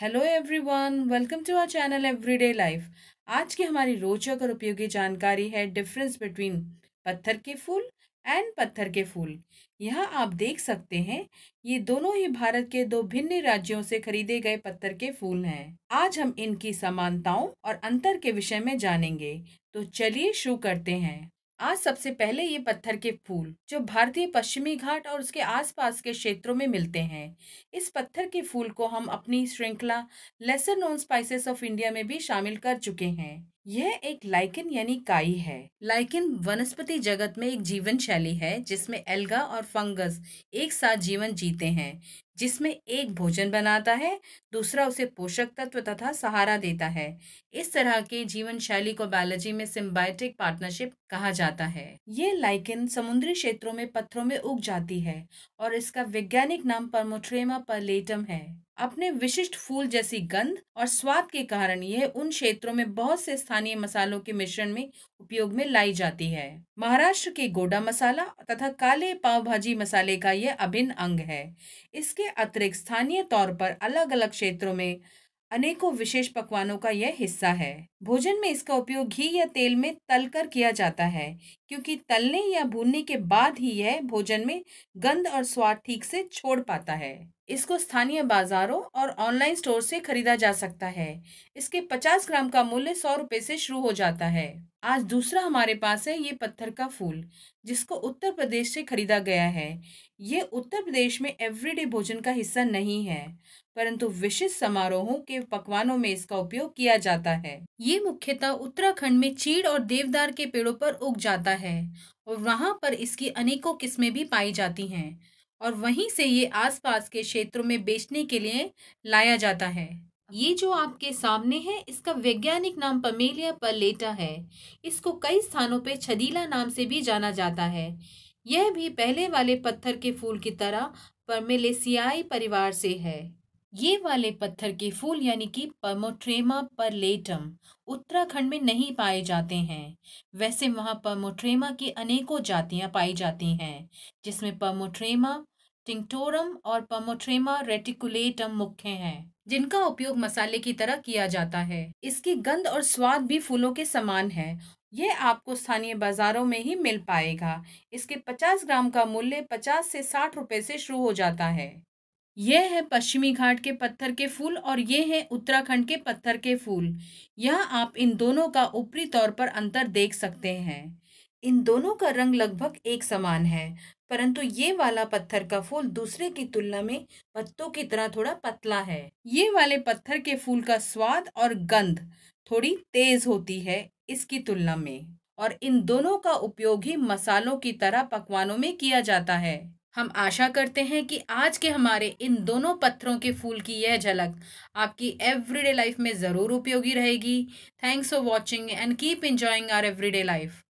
hello everyone welcome to our channel everyday life आज की हमारी रोचक और उपयोगी जानकारी है डिफरेंस बिटवीन पत्थर के फूल एंड पत्थर के फूल यहाँ आप देख सकते हैं ये दोनों ही भारत के दो भिन्न राज्यों से खरीदे गए पत्थर के फूल हैं आज हम इनकी समानताओं और अंतर के विषय में जानेंगे तो चलिए शुरू करते हैं आज सबसे पहले ये पत्थर के फूल जो भारतीय पश्चिमी घाट और उसके आसपास के क्षेत्रों में मिलते हैं इस पत्थर के फूल को हम अपनी श्रृंखला lesser known spices of India में भी शामिल कर चुके हैं यह एक लाइकिन यानी काई है लाइकिन वनस्पति जगत में एक जीवन शैली है जिसमें एल्गा और फंगस एक साथ जीवन जीते हैं जिसमें एक भोजन बनाता है दूसरा उसे पोषक तत्व तथा सहारा देता है इस तरह के जीवन शैली को बायोलॉजी में सिम्बायोटिक पार्टनरशिप कहा जाता है ये लाइकिन समुद्री क्षेत्रों में पत्थरों में उग जाती है और इसका वैज्ञानिक नाम परमोट्रेमा परलेटम है अपने विशिष्ट फूल जैसी गंध और स्वाद के कारण यह उन क्षेत्रों में बहुत से स्थानीय मसालों के मिश्रण में उपयोग में लाई जाती है महाराष्ट्र के गोडा मसाला तथा काले पाव भाजी मसाले का यह अभिन्न अंग है इसके अतिरिक्त स्थानीय तौर पर अलग अलग क्षेत्रों में अनेकों विशेष पकवानों का यह हिस्सा है भोजन में इसका उपयोग घी या तेल में तलकर किया जाता है क्योंकि तलने या भूनने के बाद ही यह भोजन में गंध और स्वाद ठीक से छोड़ पाता है इसको स्थानीय बाजारों और ऑनलाइन स्टोर से खरीदा जा सकता है इसके 50 ग्राम का मूल्य सौ रुपए से शुरू हो जाता है आज दूसरा हमारे पास है ये पत्थर का फूल जिसको उत्तर प्रदेश से खरीदा गया है ये उत्तर प्रदेश में एवरीडे भोजन का हिस्सा नहीं है परंतु विशिष्ट समारोहों के पकवानों में इसका उपयोग किया जाता है ये मुख्यतः उत्तराखंड में चीड़ और देवदार के पेड़ों पर उग जाता है और वहाँ पर इसकी अनेकों किस्में भी पाई जाती हैं और वहीं से ये आसपास के क्षेत्रों में बेचने के लिए लाया जाता है ये जो आपके सामने है इसका वैज्ञानिक नाम पमेलिया पलेटा है इसको कई स्थानों पर छदीला नाम से भी जाना जाता है यह भी पहले वाले पत्थर के फूल की तरह परमेलेसियाई परिवार से है ये वाले पत्थर के फूल यानी कि परमोट्रेमा परलेटम उत्तराखंड में नहीं पाए जाते हैं वैसे वहाँ पर्मोट्रेमा की अनेकों जातियाँ पाई जाती हैं जिसमें परमोट्रेमा टिंगटोरम और पर्मोट्रेमा रेटिकुलेटम मुख्य हैं जिनका उपयोग मसाले की तरह किया जाता है इसकी गंध और स्वाद भी फूलों के समान है ये आपको स्थानीय बाजारों में ही मिल पाएगा इसके 50 ग्राम का मूल्य 50 से 60 रुपए से शुरू हो जाता है ये है पश्चिमी घाट के पत्थर के फूल और ये है उत्तराखंड के पत्थर के फूल यह आप इन दोनों का ऊपरी तौर पर अंतर देख सकते हैं इन दोनों का रंग लगभग एक समान है परंतु ये वाला पत्थर का फूल दूसरे की तुलना में पत्तों की तरह थोड़ा पतला है ये वाले पत्थर के फूल का स्वाद और गंध थोड़ी तेज होती है इसकी तुलना में और इन दोनों का उपयोग ही मसालों की तरह पकवानों में किया जाता है हम आशा करते हैं कि आज के हमारे इन दोनों पत्थरों के फूल की यह झलक आपकी एवरीडे लाइफ में ज़रूर उपयोगी रहेगी thanks for watching and keep enjoying our everyday life